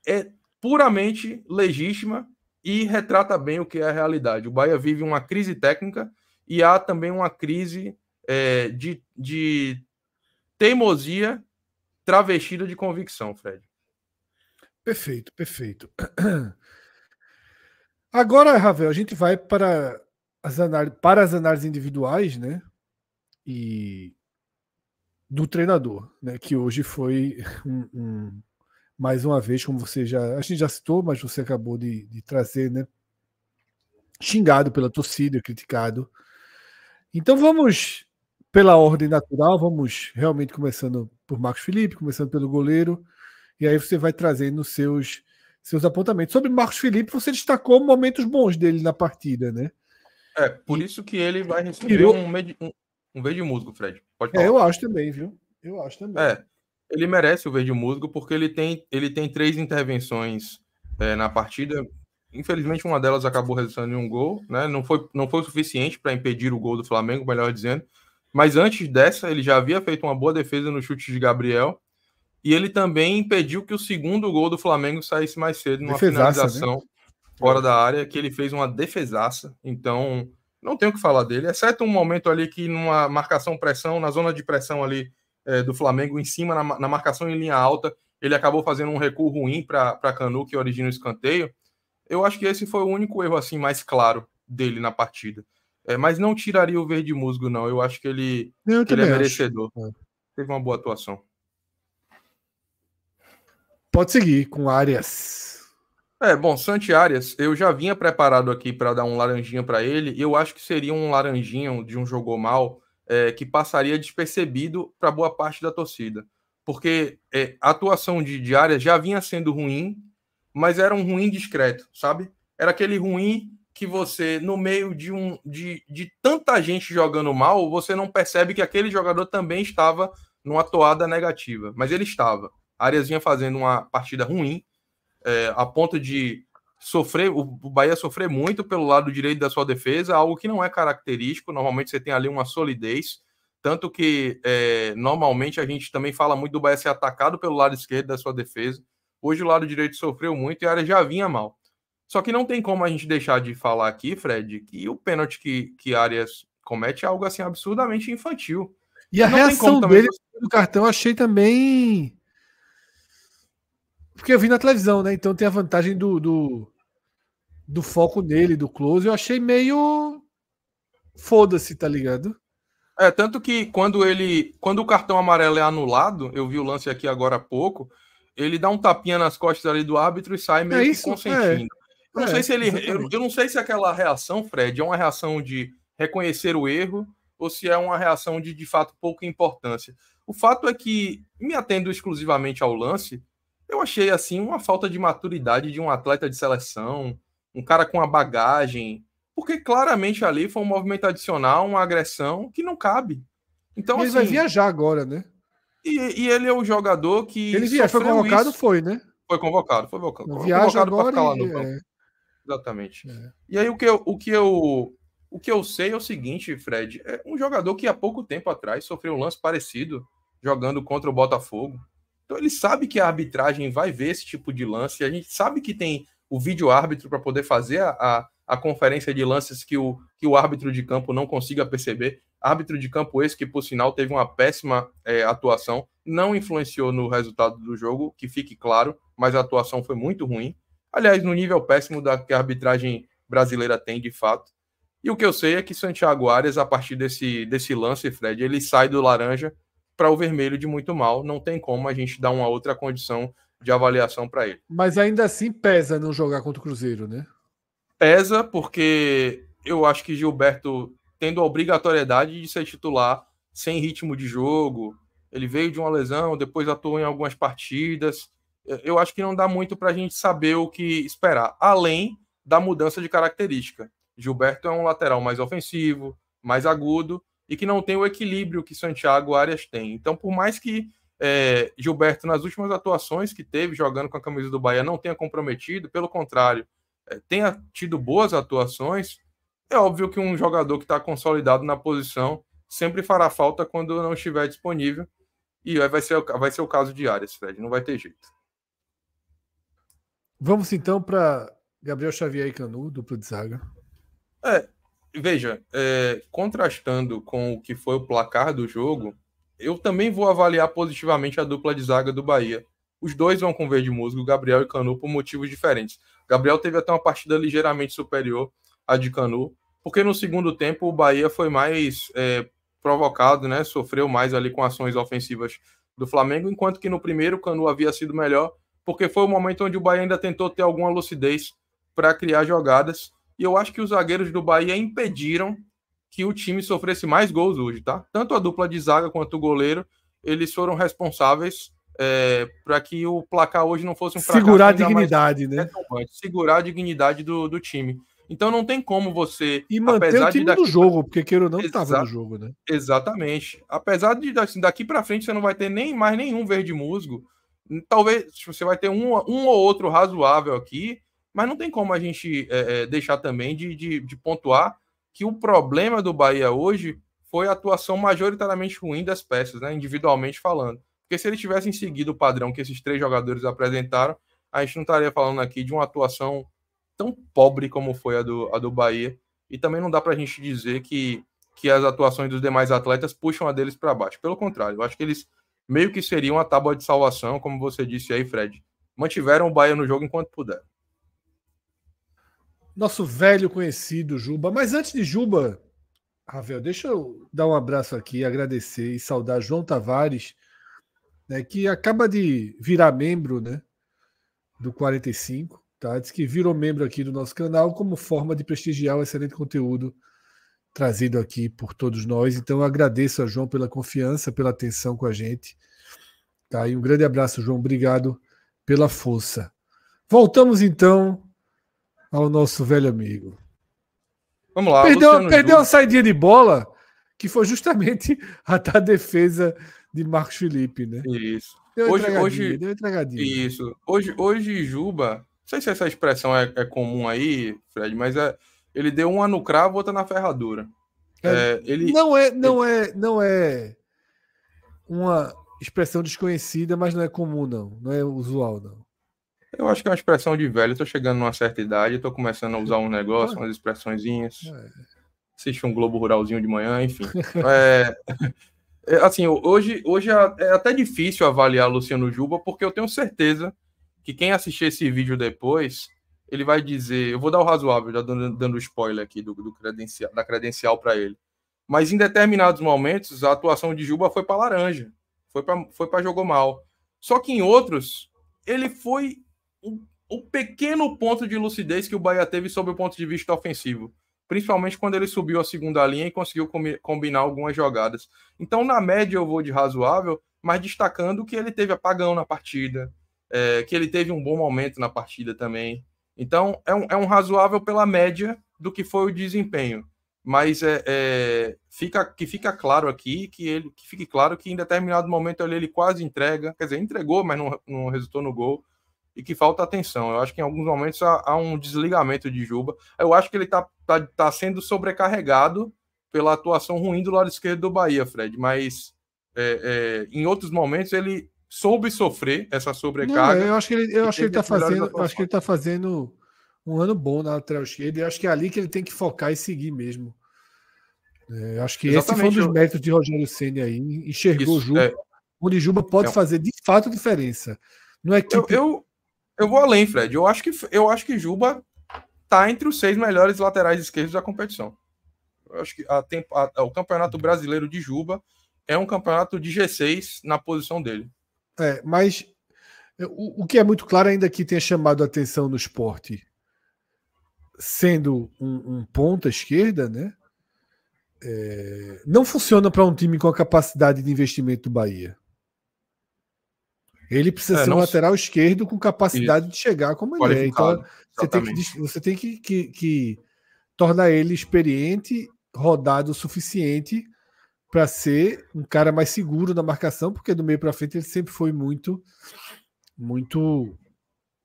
é puramente legítima e retrata bem o que é a realidade. O Bahia vive uma crise técnica e há também uma crise é, de, de teimosia travestida de convicção, Fred. Perfeito, perfeito. Agora, Ravel, a gente vai para as, para as análises individuais, né? E do treinador, né? Que hoje foi um, um, mais uma vez, como você já a gente já citou, mas você acabou de, de trazer, né? Xingado pela torcida, criticado. Então vamos pela ordem natural, vamos realmente começando por Marcos Felipe, começando pelo goleiro, e aí você vai trazendo seus seus apontamentos. Sobre Marcos Felipe, você destacou momentos bons dele na partida, né? É, por e, isso que ele vai receber um, um, um verde musgo, Fred. Pode é, falar. É, eu acho também, viu? Eu acho também. É, ele merece o verde musgo porque ele tem, ele tem três intervenções é, na partida. Infelizmente, uma delas acabou resultando em um gol, né? Não foi, não foi o suficiente para impedir o gol do Flamengo, melhor dizendo, mas antes dessa, ele já havia feito uma boa defesa no chute de Gabriel. E ele também impediu que o segundo gol do Flamengo saísse mais cedo numa defesaça, né? finalização né? fora da área, que ele fez uma defesaça. Então, não tenho o que falar dele, exceto um momento ali que numa marcação pressão, na zona de pressão ali é, do Flamengo, em cima, na, na, marcação em linha alta, ele acabou fazendo um recuo ruim para Canu, que origina o escanteio. Eu acho que esse foi o único erro assim mais claro dele na partida. É, mas não tiraria o verde musgo, não. Eu acho que ele, eu que ele é merecedor. É. Teve uma boa atuação. Pode seguir com Arias. É, bom, Santi Arias, eu já vinha preparado aqui para dar um laranjinha para ele, e eu acho que seria um laranjinho de um jogo mal é, que passaria despercebido para boa parte da torcida. Porque é, a atuação de, de Arias já vinha sendo ruim, mas era um ruim discreto, sabe? Era aquele ruim que você, no meio de, um, de, de tanta gente jogando mal, você não percebe que aquele jogador também estava numa toada negativa. Mas ele estava. vinha fazendo uma partida ruim, é, a ponto de sofrer, o Bahia sofrer muito pelo lado direito da sua defesa, algo que não é característico. Normalmente você tem ali uma solidez. Tanto que é, normalmente a gente também fala muito do Bahia ser atacado pelo lado esquerdo da sua defesa. Hoje o lado direito sofreu muito e a área já vinha mal. Só que não tem como a gente deixar de falar aqui, Fred, que o pênalti que, que Arias comete é algo assim absurdamente infantil. E a não reação dele do cartão achei também. Porque eu vi na televisão, né? Então tem a vantagem do, do, do foco nele, do close. Eu achei meio. Foda-se, tá ligado? É, tanto que quando ele. Quando o cartão amarelo é anulado, eu vi o lance aqui agora há pouco, ele dá um tapinha nas costas ali do árbitro e sai é meio é isso, consentindo. É. Eu não, é, sei se ele, eu, eu, não sei se é aquela reação, Fred, é uma reação de reconhecer o erro ou se é uma reação de, de fato, pouca importância. O fato é que, me atendo exclusivamente ao lance, eu achei, assim, uma falta de maturidade de um atleta de seleção, um cara com a bagagem, porque claramente ali foi um movimento adicional, uma agressão que não cabe. Então, ele assim, vai viajar agora, né? E, e, ele é o jogador que. Ele via, foi convocado, isso. foi, né? Foi convocado, foi convocado. Viaja foi convocado agora e, é, Exatamente. É. E aí o que, eu, o, que eu, o que eu sei é o seguinte, Fred, é um jogador que há pouco tempo atrás sofreu um lance parecido jogando contra o Botafogo. Então ele sabe que a arbitragem vai ver esse tipo de lance, a gente sabe que tem o vídeo árbitro para poder fazer a, a, a, conferência de lances que o, que o árbitro de campo não consiga perceber. Árbitro de campo esse que, por sinal, teve uma péssima é, atuação, não influenciou no resultado do jogo, que fique claro, mas a atuação foi muito ruim. Aliás, no nível péssimo da que a arbitragem brasileira tem, de fato. E o que eu sei é que Santiago Arias, a partir desse, desse lance, Fred, ele sai do laranja para o vermelho de muito mal. Não tem como a gente dar uma outra condição de avaliação para ele. Mas ainda assim pesa não jogar contra o Cruzeiro, né? Pesa, porque eu acho que Gilberto, tendo a obrigatoriedade de ser titular, sem ritmo de jogo, ele veio de uma lesão, depois atuou em algumas partidas eu acho que não dá muito para a gente saber o que esperar, além da mudança de característica. Gilberto é um lateral mais ofensivo, mais agudo e que não tem o equilíbrio que Santiago Arias tem. Então, por mais que é, Gilberto, nas últimas atuações que teve jogando com a camisa do Bahia, não tenha comprometido, pelo contrário, é, tenha tido boas atuações, é óbvio que um jogador que está consolidado na posição sempre fará falta quando não estiver disponível. E vai ser, vai ser o caso de Arias, Fred, não vai ter jeito. Vamos então para Gabriel Xavier e Canu, duplo de zaga. É, veja, é, contrastando com o que foi o placar do jogo, eu também vou avaliar positivamente a dupla de zaga do Bahia. Os dois vão com verde musgo, Gabriel e Canu, por motivos diferentes. Gabriel teve até uma partida ligeiramente superior à de Canu, porque no segundo tempo o Bahia foi mais é, provocado, né? Sofreu mais ali com ações ofensivas do Flamengo, enquanto que no primeiro Canu havia sido melhor porque foi o momento onde o Bahia ainda tentou ter alguma lucidez para criar jogadas. E eu acho que os zagueiros do Bahia impediram que o time sofresse mais gols hoje, tá? Tanto a dupla de zaga quanto o goleiro, eles foram responsáveis é, para que o placar hoje não fosse um fracasso. Segurar a dignidade, né? Segurar a dignidade do, do time. Então não tem como você. E manter o time daqui... do jogo, porque queira ou não, estava no jogo, né? Exatamente. Apesar de assim, daqui para frente você não vai ter nem mais nenhum verde musgo Talvez tipo, você vai ter um, um ou outro razoável aqui, mas não tem como a gente é, é, deixar também de, de, de pontuar que o problema do Bahia hoje foi a atuação majoritariamente ruim das peças, né, individualmente falando. Porque se eles tivessem seguido o padrão que esses três jogadores apresentaram, a gente não estaria falando aqui de uma atuação tão pobre como foi a do, a do Bahia. E também não dá para a gente dizer que, que as atuações dos demais atletas puxam a deles para baixo. Pelo contrário, eu acho que eles meio que seria uma tábua de salvação, como você disse aí, Fred. Mantiveram o Bahia no jogo enquanto puderam. Nosso velho conhecido Juba. Mas antes de Juba, Ravel, deixa eu dar um abraço aqui, agradecer e saudar João Tavares, né, que acaba de virar membro né, do 45. Tá? Diz que virou membro aqui do nosso canal como forma de prestigiar o excelente conteúdo trazido aqui por todos nós. Então, agradeço a João pela confiança, pela atenção com a gente. Tá? E um grande abraço, João. Obrigado pela força. Voltamos então ao nosso velho amigo. Vamos lá. Perdeu, perdeu a saída de bola, que foi justamente a da defesa de Marcos Felipe, né? Isso. Deu hoje, hoje, deu entregadinha. Isso. Hoje, hoje, Juba, não sei se essa expressão é, é comum aí, Fred, mas é, ele deu uma no cravo, outra na ferradura. É, é ele não é, não ele... é, não é uma expressão desconhecida, mas não é comum não, não é usual não. Eu acho que é uma expressão de velho. Estou chegando numa certa idade, estou começando a usar um negócio, é. umas expressõezinhas. É. Assiste um Globo Ruralzinho de manhã, enfim. É, é, assim, hoje, hoje é até difícil avaliar Luciano Juba, porque eu tenho certeza que quem assistir esse vídeo depois ele vai dizer, eu vou dar o razoável, já dando, dando spoiler aqui do, do credencial, da credencial para ele. Mas em determinados momentos, a atuação de Juba foi para laranja, foi para foi jogou mal. Só que em outros, ele foi o, o pequeno ponto de lucidez que o Bahia teve sob o ponto de vista ofensivo. Principalmente quando ele subiu a segunda linha e conseguiu combinar algumas jogadas. Então, na média, eu vou de razoável, mas destacando que ele teve apagão na partida, é, que ele teve um bom momento na partida também, então, é um, é um razoável pela média do que foi o desempenho. Mas é, é, fica, que fica claro aqui, que ele que fique claro que em determinado momento ele, ele quase entrega, quer dizer, entregou, mas não, não resultou no gol, e que falta atenção. Eu acho que em alguns momentos há, há um desligamento de Juba. Eu acho que ele está tá, tá sendo sobrecarregado pela atuação ruim do lado esquerdo do Bahia, Fred, mas é, é em outros momentos ele soube sofrer essa sobrecarga. Não, eu acho que ele, eu tá acho que ele tá fazendo, acho que ele tá fazendo um ano bom na lateral esquerda. E acho que é ali que ele tem que focar e seguir mesmo. É, acho que Exatamente. esse foi um dos métodos de Rogério Ceni aí. Enxergou o Juba. É. Onde Juba pode é. fazer de fato diferença. Não é que eu, eu, eu, vou além, Fred. Eu acho que eu acho que Juba tá entre os seis melhores laterais esquerdos da competição. Eu acho que a, a, o campeonato brasileiro de Juba é um campeonato de G6 na posição dele. É, mas é, o, o que é muito claro, é ainda que tenha chamado a atenção no esporte, sendo um, um ponta esquerda, né? É, não funciona para um time com a capacidade de investimento do Bahia. Ele precisa é, ser um lateral esquerdo com capacidade Isso. de chegar como ele é. Então você tem, que, você tem que, que, que tornar ele experiente, rodado o suficiente para ser um cara mais seguro na marcação, porque do meio para frente ele sempre foi muito muito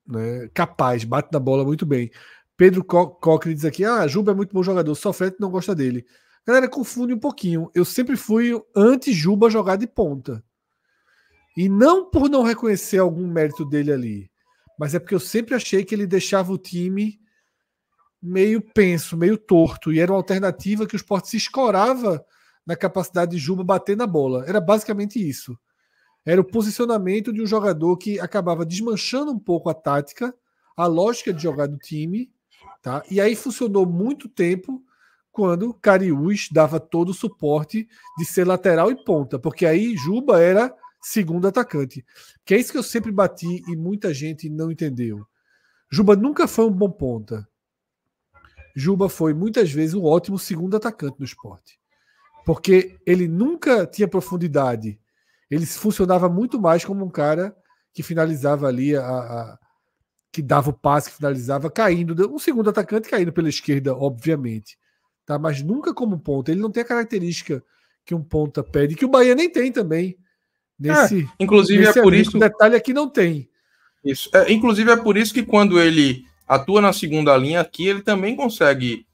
né, capaz, bate na bola muito bem. Pedro Co diz aqui: "Ah, Juba é muito bom jogador, só Fred não gosta dele". Galera, confunde um pouquinho. Eu sempre fui anti Juba jogar de ponta. E não por não reconhecer algum mérito dele ali, mas é porque eu sempre achei que ele deixava o time meio penso, meio torto, e era uma alternativa que o esporte se escorava na capacidade de Juba bater na bola. Era basicamente isso. Era o posicionamento de um jogador que acabava desmanchando um pouco a tática, a lógica de jogar do time, tá? E aí funcionou muito tempo quando Cariús dava todo o suporte de ser lateral e ponta, porque aí Juba era segundo atacante. Que é isso que eu sempre bati e muita gente não entendeu. Juba nunca foi um bom ponta. Juba foi muitas vezes um ótimo segundo atacante no esporte porque ele nunca tinha profundidade. Ele funcionava muito mais como um cara que finalizava ali, a, a que dava o passe, que finalizava, caindo. Um segundo atacante caindo pela esquerda, obviamente. Tá? Mas nunca como ponta. Ele não tem a característica que um ponta pede, que o Bahia nem tem também. Nesse, é, inclusive nesse é por isso. detalhe aqui não tem. Isso. É, inclusive é por isso que quando ele atua na segunda linha aqui, ele também consegue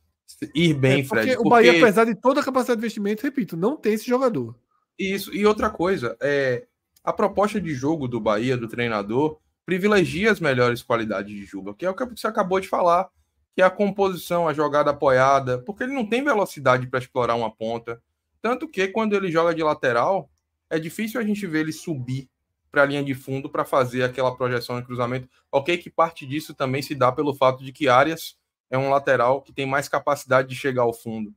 ir bem, é Fred. Porque o Bahia, porque... apesar de toda a capacidade de investimento, repito, não tem esse jogador. Isso. E outra coisa, é, a proposta de jogo do Bahia, do treinador, privilegia as melhores qualidades de Juba, que é o que você acabou de falar, que é a composição, a jogada apoiada, porque ele não tem velocidade para explorar uma ponta. Tanto que quando ele joga de lateral, é difícil a gente ver ele subir para a linha de fundo para fazer aquela projeção de cruzamento. Ok, que parte disso também se dá pelo fato de que Arias é um lateral que tem mais capacidade de chegar ao fundo.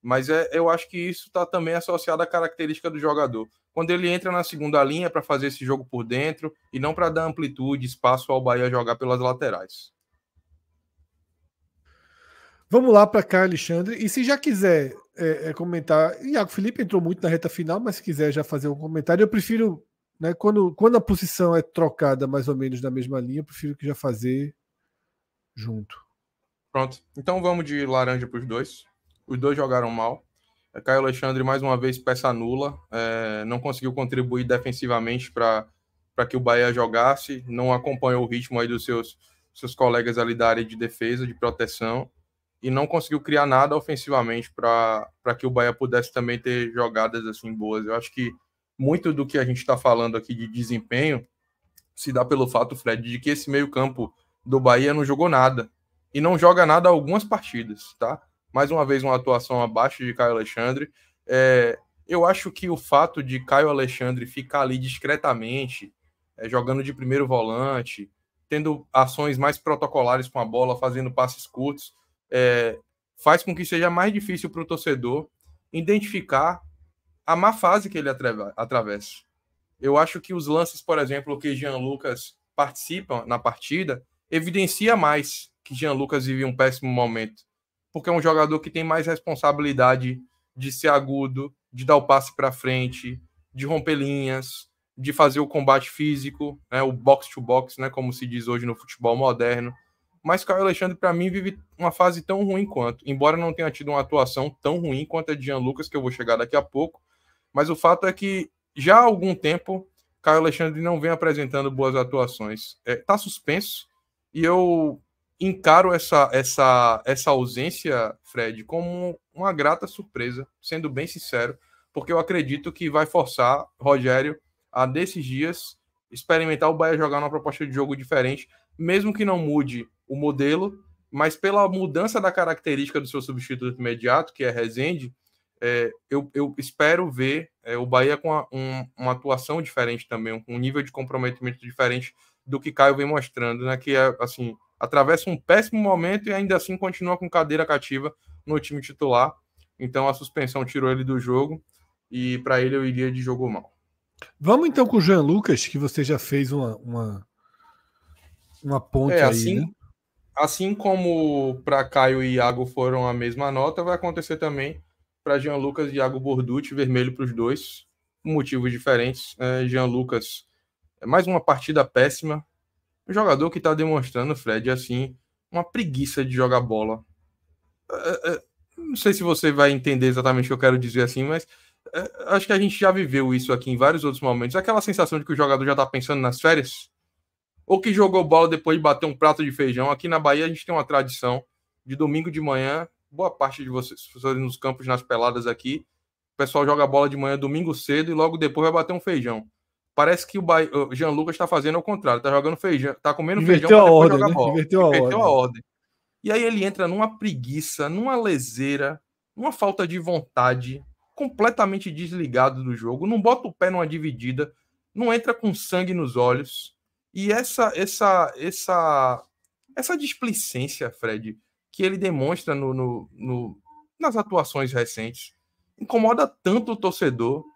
Mas é, eu acho que isso está também associado à característica do jogador. Quando ele entra na segunda linha para fazer esse jogo por dentro e não para dar amplitude, espaço ao Bahia jogar pelas laterais. Vamos lá para cá, Alexandre. E se já quiser é, é, comentar, Iago Felipe entrou muito na reta final, mas se quiser já fazer um comentário, eu prefiro, né, quando, quando a posição é trocada mais ou menos na mesma linha, eu prefiro que já fazer junto. Pronto. Então vamos de laranja para os dois. Os dois jogaram mal. É, Caio Alexandre, mais uma vez, peça nula. É, não conseguiu contribuir defensivamente para que o Bahia jogasse. Não acompanhou o ritmo aí dos seus, seus colegas ali da área de defesa, de proteção. E não conseguiu criar nada ofensivamente para que o Bahia pudesse também ter jogadas assim boas. Eu acho que muito do que a gente está falando aqui de desempenho se dá pelo fato, Fred, de que esse meio-campo do Bahia não jogou nada e não joga nada algumas partidas, tá? Mais uma vez, uma atuação abaixo de Caio Alexandre. É, eu acho que o fato de Caio Alexandre ficar ali discretamente, é, jogando de primeiro volante, tendo ações mais protocolares com a bola, fazendo passes curtos, é, faz com que seja mais difícil para o torcedor identificar a má fase que ele atravessa. Eu acho que os lances, por exemplo, que Jean Lucas participa na partida, evidencia mais que Jean Lucas vive um péssimo momento, porque é um jogador que tem mais responsabilidade de ser agudo, de dar o passe para frente, de romper linhas, de fazer o combate físico, né, o box to box, né, como se diz hoje no futebol moderno. Mas Caio Alexandre para mim vive uma fase tão ruim quanto, embora não tenha tido uma atuação tão ruim quanto a de Jean Lucas, que eu vou chegar daqui a pouco, mas o fato é que já há algum tempo Caio Alexandre não vem apresentando boas atuações. Está é, suspenso, e eu encaro essa, essa, essa ausência, Fred, como uma grata surpresa, sendo bem sincero, porque eu acredito que vai forçar Rogério a, desses dias, experimentar o Bahia jogar numa proposta de jogo diferente, mesmo que não mude o modelo, mas pela mudança da característica do seu substituto imediato, que é Rezende, é, eu, eu, espero ver é, o Bahia com a, um, uma atuação diferente também, um nível de comprometimento diferente do que Caio vem mostrando, né? Que é assim, atravessa um péssimo momento e ainda assim continua com cadeira cativa no time titular. Então a suspensão tirou ele do jogo e para ele eu iria de jogo mal. Vamos então com o Jean Lucas, que você já fez uma uma, uma ponte é, aí, assim, né? assim como para Caio e Iago foram a mesma nota, vai acontecer também para Jean Lucas e Iago Borducci, vermelho para os dois, motivos diferentes. É, Jean Lucas é mais uma partida péssima. Um jogador que está demonstrando, Fred, assim, uma preguiça de jogar bola. É, é, não sei se você vai entender exatamente o que eu quero dizer assim, mas é, acho que a gente já viveu isso aqui em vários outros momentos. Aquela sensação de que o jogador já está pensando nas férias. Ou que jogou bola depois de bater um prato de feijão. Aqui na Bahia a gente tem uma tradição de domingo de manhã, boa parte de vocês, professores nos campos, nas peladas aqui, o pessoal joga bola de manhã domingo cedo e logo depois vai bater um feijão. Parece que o, ba... o Jean Lucas está fazendo ao contrário, está jogando feijão, está comendo Inverteu feijão, a ordem, jogar né? bola. Inverteu, a, Inverteu a, ordem. ordem. E aí ele entra numa preguiça, numa leseira, numa falta de vontade, completamente desligado do jogo, não bota o pé numa dividida, não entra com sangue nos olhos. E essa essa essa essa displicência, Fred, que ele demonstra no, no, no nas atuações recentes, incomoda tanto o torcedor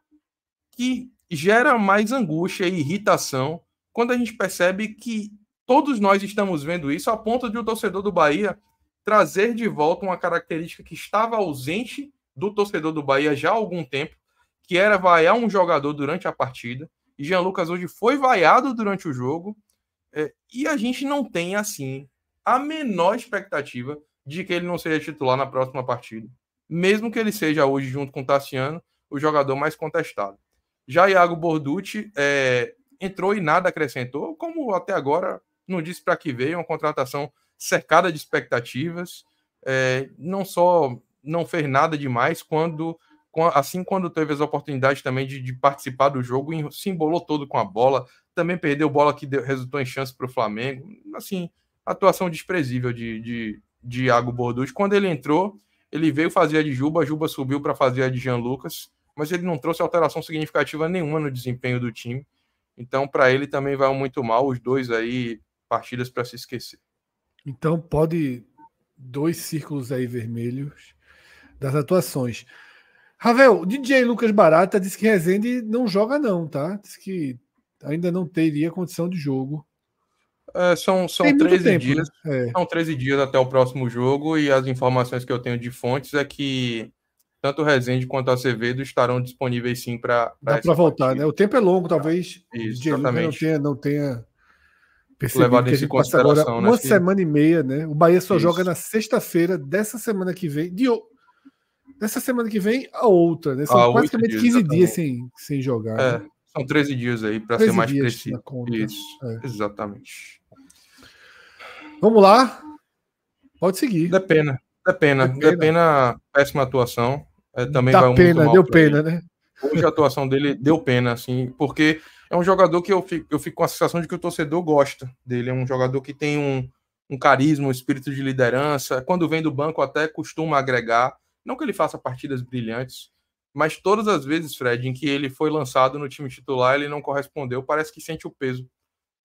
que gera mais angústia e irritação quando a gente percebe que todos nós estamos vendo isso a ponto de o torcedor do Bahia trazer de volta uma característica que estava ausente do torcedor do Bahia já há algum tempo, que era vaiar um jogador durante a partida. E Jean Lucas hoje foi vaiado durante o jogo. É, e a gente não tem, assim, a menor expectativa de que ele não seja titular na próxima partida. Mesmo que ele seja hoje, junto com o Tassiano, o jogador mais contestado. Já Iago Borducci é, entrou e nada acrescentou, como até agora não disse para que veio, uma contratação cercada de expectativas. É, não só não fez nada demais, quando assim quando teve as oportunidades também de, de, participar do jogo, se embolou todo com a bola, também perdeu bola que deu, resultou em chance para o Flamengo. Assim, atuação desprezível de, de, de Iago Borducci. Quando ele entrou, ele veio fazer a de Juba, Juba subiu para fazer a de Jean Lucas mas ele não trouxe alteração significativa nenhuma no desempenho do time. Então, para ele também vai muito mal, os dois aí, partidas para se esquecer. Então, pode dois círculos aí vermelhos das atuações. Ravel, DJ Lucas Barata disse que Rezende não joga, não, tá? Diz que ainda não teria condição de jogo. É, são são Tem 13 tempo, dias. Né? É. São 13 dias até o próximo jogo, e as informações que eu tenho de fontes é que tanto o Rezende quanto a Acevedo estarão disponíveis sim para. Dá para voltar, partida. né? O tempo é longo, talvez Isso, exatamente. não tenha, não tenha levado isso em consideração. Agora, né, uma que... semana e meia, né? O Bahia só Isso. joga na sexta-feira dessa semana que vem. De... Dessa semana que vem, a outra, né? São ah, praticamente dias, 15 exatamente. dias sem, sem jogar. É, né? São 13 dias aí, para ser mais preciso. Isso, é. exatamente. Vamos lá. Pode seguir. Depena. Depena. Depena, Depena péssima atuação. É, também Dá vai pena, deu pena, ele. né? Hoje a atuação dele deu pena, assim, porque é um jogador que eu fico, eu fico com a sensação de que o torcedor gosta dele. É um jogador que tem um, um carisma, um espírito de liderança. Quando vem do banco, até costuma agregar. Não que ele faça partidas brilhantes, mas todas as vezes, Fred, em que ele foi lançado no time titular, ele não correspondeu. Parece que sente o peso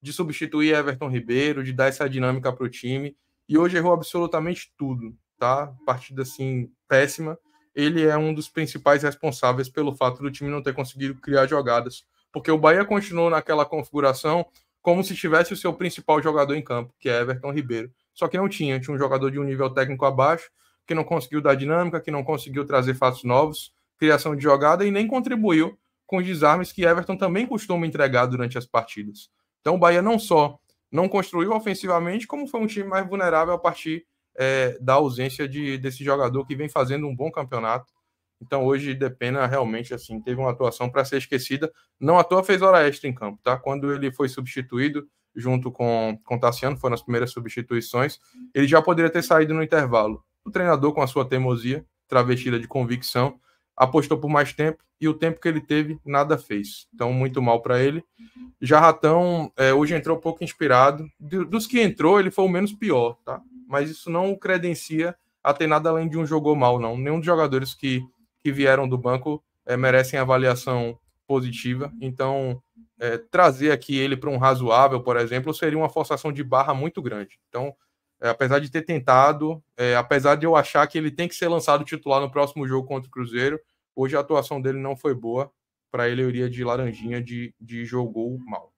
de substituir Everton Ribeiro, de dar essa dinâmica para o time. E hoje errou absolutamente tudo, tá? Partida assim péssima ele é um dos principais responsáveis pelo fato do time não ter conseguido criar jogadas, porque o Bahia continuou naquela configuração como se tivesse o seu principal jogador em campo, que é Everton Ribeiro. Só que não tinha, tinha um jogador de um nível técnico abaixo, que não conseguiu dar dinâmica, que não conseguiu trazer fatos novos, criação de jogada e nem contribuiu com os desarmes que Everton também costuma entregar durante as partidas. Então o Bahia não só não construiu ofensivamente, como foi um time mais vulnerável a partir é, da ausência de, desse jogador que vem fazendo um bom campeonato. Então hoje Depena realmente assim teve uma atuação para ser esquecida. Não à toa fez hora extra em campo, tá? Quando ele foi substituído junto com com Tassiano, foram as primeiras substituições, ele já poderia ter saído no intervalo. O treinador com a sua teimosia, travestida de convicção, apostou por mais tempo e o tempo que ele teve nada fez. Então muito mal para ele. Já Ratão é, hoje entrou um pouco inspirado. Dos que entrou, ele foi o menos pior, tá? mas isso não o credencia a ter nada além de um jogou mal, não. Nenhum dos jogadores que, que vieram do banco é, merecem avaliação positiva. Então, é, trazer aqui ele para um razoável, por exemplo, seria uma forçação de barra muito grande. Então, é, apesar de ter tentado, apesar de eu achar que ele tem que ser lançado titular no próximo jogo contra o Cruzeiro, hoje a atuação dele não foi boa. Para ele, eu iria de laranjinha de, de jogou mal.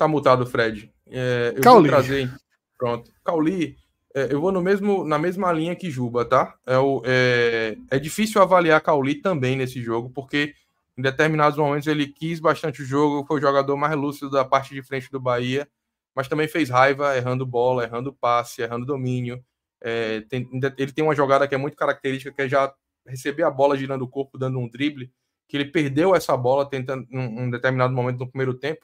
Tá mutado, Fred. É, eu Cauli. vou trazer. Pronto. Cauli, é, eu vou no mesmo, na mesma linha que Juba, tá? É, o, é, é difícil avaliar Cauli também nesse jogo, porque em determinados momentos ele quis bastante o jogo, foi o jogador mais lúcido da parte de frente do Bahia, mas também fez raiva errando bola, errando passe, errando domínio. É, tem, ele tem uma jogada que é muito característica, que é já receber a bola girando o corpo, dando um drible, que ele perdeu essa bola tentando em um determinado momento no primeiro tempo,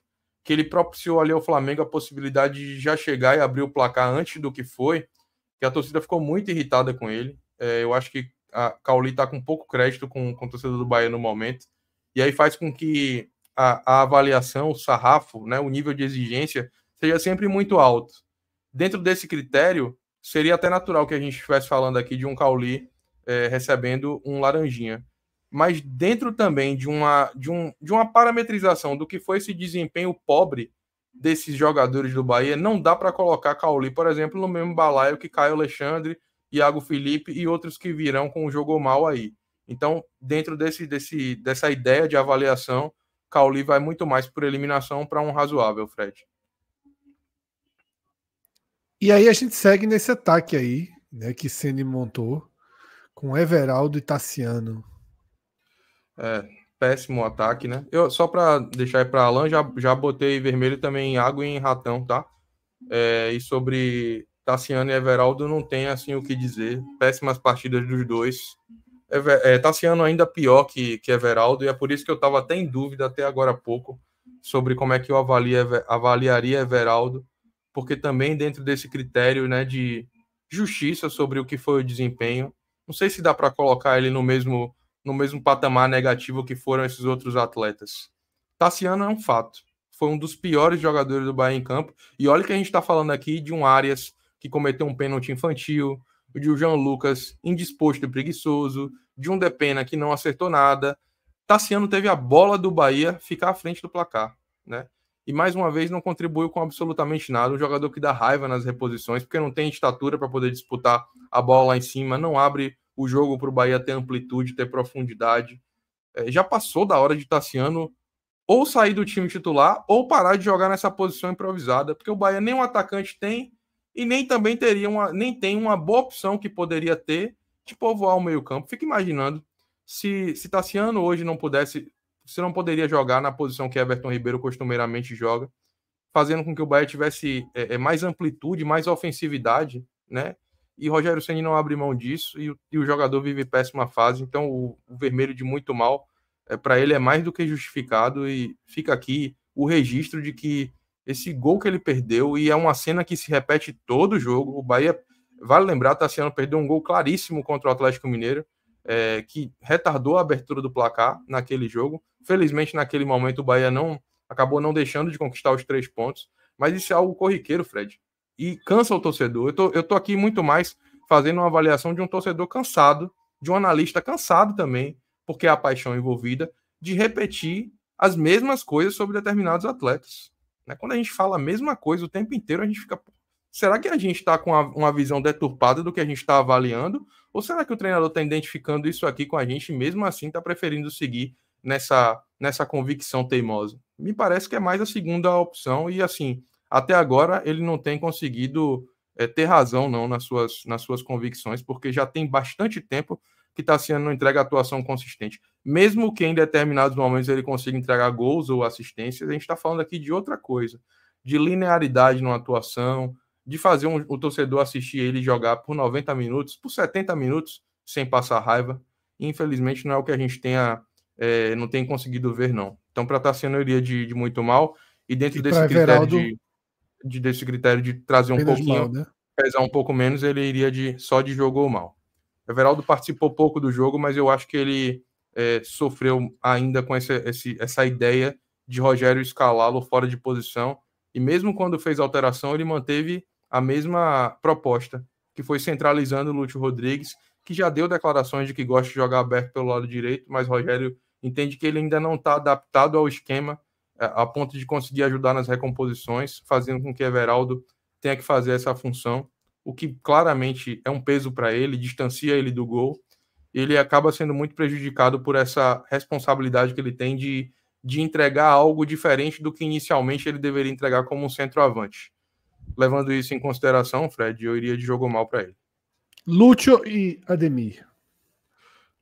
que ele propiciou ali ao Flamengo a possibilidade de já chegar e abrir o placar antes do que foi, que a torcida ficou muito irritada com ele. É, eu acho que a Cauli está com pouco crédito com, com o torcedor do Bahia no momento, e aí faz com que a, a avaliação, o sarrafo, né, o nível de exigência seja sempre muito alto. Dentro desse critério, seria até natural que a gente estivesse falando aqui de um Cauli é, recebendo um laranjinha mas dentro também de uma, de, um, de uma parametrização do que foi esse desempenho pobre desses jogadores do Bahia, não dá para colocar Cauli, por exemplo, no mesmo balaio que Caio Alexandre, Iago Felipe e outros que virão com o jogo mal aí. Então, dentro desse, desse, dessa ideia de avaliação, Cauli vai muito mais por eliminação para um razoável, Fred. E aí a gente segue nesse ataque aí, né, que Ceni montou com Everaldo e Tassiano, é, péssimo ataque, né? Eu, só para deixar aí para Alan, já, já botei vermelho também água e ratão, tá? É, e sobre Tassiano e Everaldo, não tem assim o que dizer. Péssimas partidas dos dois. é, Tassiano ainda pior que, que Everaldo, e é por isso que eu estava até em dúvida até agora há pouco sobre como é que eu avalia, avaliaria Everaldo, porque também dentro desse critério né, de justiça sobre o que foi o desempenho, não sei se dá para colocar ele no mesmo no mesmo patamar negativo que foram esses outros atletas. Tassiano é um fato. Foi um dos piores jogadores do Bahia em campo. E olha que a gente está falando aqui de um Arias que cometeu um pênalti infantil, de um João Lucas indisposto e preguiçoso, de um Depena que não acertou nada. Tassiano teve a bola do Bahia ficar à frente do placar, né? E mais uma vez não contribuiu com absolutamente nada. Um jogador que dá raiva nas reposições, porque não tem estatura para poder disputar a bola lá em cima, não abre o jogo para o Bahia ter amplitude, ter profundidade. É, já passou da hora de Tassiano tá ou sair do time titular ou parar de jogar nessa posição improvisada, porque o Bahia nem um atacante tem e nem também teria uma, nem tem uma boa opção que poderia ter de povoar o meio-campo. Fica imaginando se, se Tassiano tá hoje não pudesse, se não poderia jogar na posição que Everton Ribeiro costumeiramente joga, fazendo com que o Bahia tivesse é, é mais amplitude, mais ofensividade, né? e Rogério Ceni não abre mão disso e o, e o, jogador vive péssima fase, então o, o vermelho de muito mal é, para ele é mais do que justificado e fica aqui o registro de que esse gol que ele perdeu e é uma cena que se repete todo jogo. O Bahia, vale lembrar, Tassiano perdeu um gol claríssimo contra o Atlético Mineiro, é, que retardou a abertura do placar naquele jogo. Felizmente, naquele momento, o Bahia não acabou não deixando de conquistar os três pontos, mas isso é algo corriqueiro, Fred e cansa o torcedor. Eu tô, eu tô aqui muito mais fazendo uma avaliação de um torcedor cansado, de um analista cansado também, porque é a paixão envolvida, de repetir as mesmas coisas sobre determinados atletas. Né? Quando a gente fala a mesma coisa o tempo inteiro, a gente fica. Será que a gente está com uma visão deturpada do que a gente está avaliando? Ou será que o treinador está identificando isso aqui com a gente e mesmo assim está preferindo seguir nessa, nessa convicção teimosa? Me parece que é mais a segunda opção e assim, até agora ele não tem conseguido é, ter razão não nas suas, nas suas convicções, porque já tem bastante tempo que está sendo não entrega atuação consistente. Mesmo que em determinados momentos ele consiga entregar gols ou assistências, a gente está falando aqui de outra coisa, de linearidade numa atuação, de fazer um, o torcedor assistir ele jogar por 90 minutos, por 70 minutos, sem passar raiva. Infelizmente não é o que a gente tenha, é, não tem conseguido ver não. Então para tá sendo, eu iria de, de muito mal e dentro e desse critério Everaldo... de de, desse critério de trazer um pouquinho, mal, né? pesar um pouco menos, ele iria de só de jogo ou mal. Everaldo participou pouco do jogo, mas eu acho que ele é, sofreu ainda com essa, esse, essa ideia de Rogério escalá-lo fora de posição. E mesmo quando fez alteração, ele manteve a mesma proposta, que foi centralizando o Lúcio Rodrigues, que já deu declarações de que gosta de jogar aberto pelo lado direito, mas Rogério entende que ele ainda não está adaptado ao esquema é, a ponto de conseguir ajudar nas recomposições, fazendo com que Everaldo tenha que fazer essa função, o que claramente é um peso para ele, distancia ele do gol. Ele acaba sendo muito prejudicado por essa responsabilidade que ele tem de, de entregar algo diferente do que inicialmente ele deveria entregar como um centroavante. Levando isso em consideração, Fred, eu iria de jogo mal para ele. Lúcio e Ademir.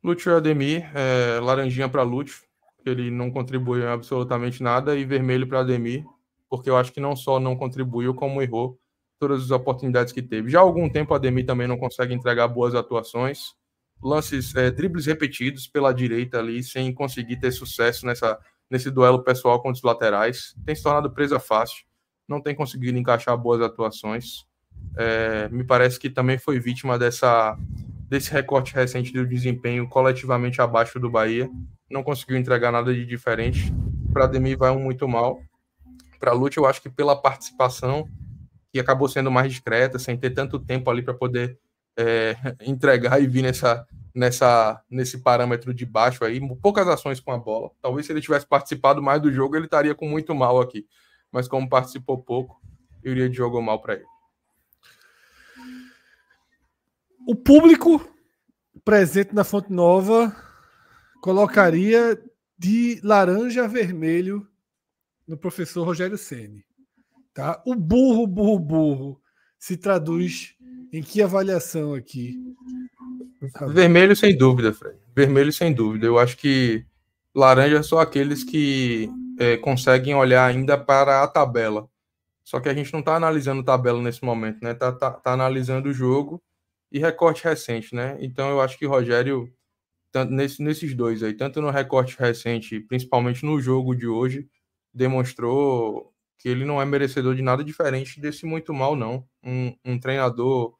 Lúcio e Ademir, é, laranjinha para Lúcio ele não contribuiu absolutamente nada, e vermelho para Ademir, porque eu acho que não só não contribuiu, como errou todas as oportunidades que teve. Já há algum tempo, Ademir também não consegue entregar boas atuações, lances, é, dribles repetidos pela direita ali, sem conseguir ter sucesso nessa, nesse duelo pessoal contra os laterais, tem se tornado presa fácil, não tem conseguido encaixar boas atuações. É, me parece que também foi vítima dessa, desse recorte recente do desempenho coletivamente abaixo do Bahia não conseguiu entregar nada de diferente. Para Demi vai um muito mal. Para Lute, eu acho que pela participação, que acabou sendo mais discreta, sem ter tanto tempo ali para poder é, entregar e vir nessa, nessa, nesse parâmetro de baixo aí, poucas ações com a bola. Talvez se ele tivesse participado mais do jogo, ele estaria com muito mal aqui. Mas como participou pouco, eu iria de jogo mal para ele. O público presente na Fonte Nova colocaria de laranja a vermelho no professor Rogério Ceni. Tá? O burro, burro, burro se traduz em que avaliação aqui? vermelho sem dúvida, Fred. Vermelho sem dúvida. Eu acho que laranja é são aqueles que é, conseguem olhar ainda para a tabela. Só que a gente não está analisando tabela nesse momento, né? Está tá, tá analisando o jogo e recorte recente, né? Então eu acho que Rogério tanto nesse, nesses dois aí, tanto no recorte recente, principalmente no jogo de hoje, demonstrou que ele não é merecedor de nada diferente desse muito mal, não. Um, um treinador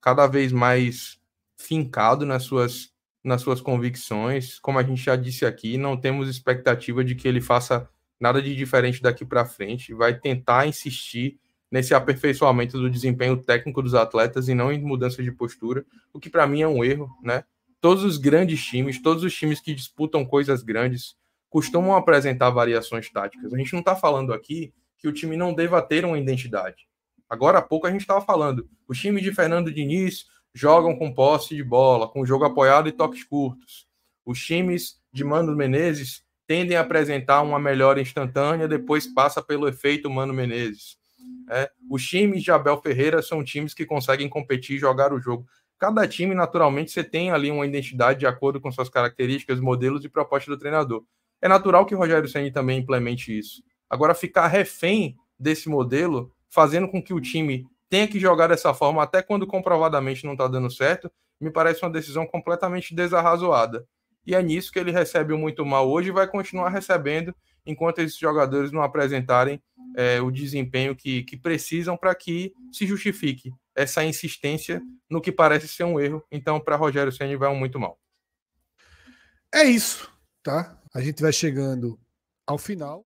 cada vez mais fincado nas suas, nas suas convicções. Como a gente já disse aqui, não temos expectativa de que ele faça nada de diferente daqui para frente. Vai tentar insistir nesse aperfeiçoamento do desempenho técnico dos atletas e não em mudança de postura, o que para mim é um erro, né? Todos os grandes times, todos os times que disputam coisas grandes, costumam apresentar variações táticas. A gente não está falando aqui que o time não deva ter uma identidade. Agora há pouco a gente estava falando, os times de Fernando Diniz jogam com posse de bola, com jogo apoiado e toques curtos. Os times de Mano Menezes tendem a apresentar uma melhora instantânea, depois passa pelo efeito Mano Menezes. É, os times de Abel Ferreira são times que conseguem competir e jogar o jogo. Cada time, naturalmente, você tem ali uma identidade de acordo com suas características, modelos e proposta do treinador. É natural que o Rogério Ceni também implemente isso. Agora, ficar refém desse modelo, fazendo com que o time tenha que jogar dessa forma até quando comprovadamente não está dando certo, me parece uma decisão completamente desarrazoada. E é nisso que ele recebe muito mal hoje e vai continuar recebendo enquanto esses jogadores não apresentarem é, o desempenho que, que precisam para que se justifique essa insistência no que parece ser um erro. Então, para Rogério Ceni vai um muito mal. É isso, tá? A gente vai chegando ao final.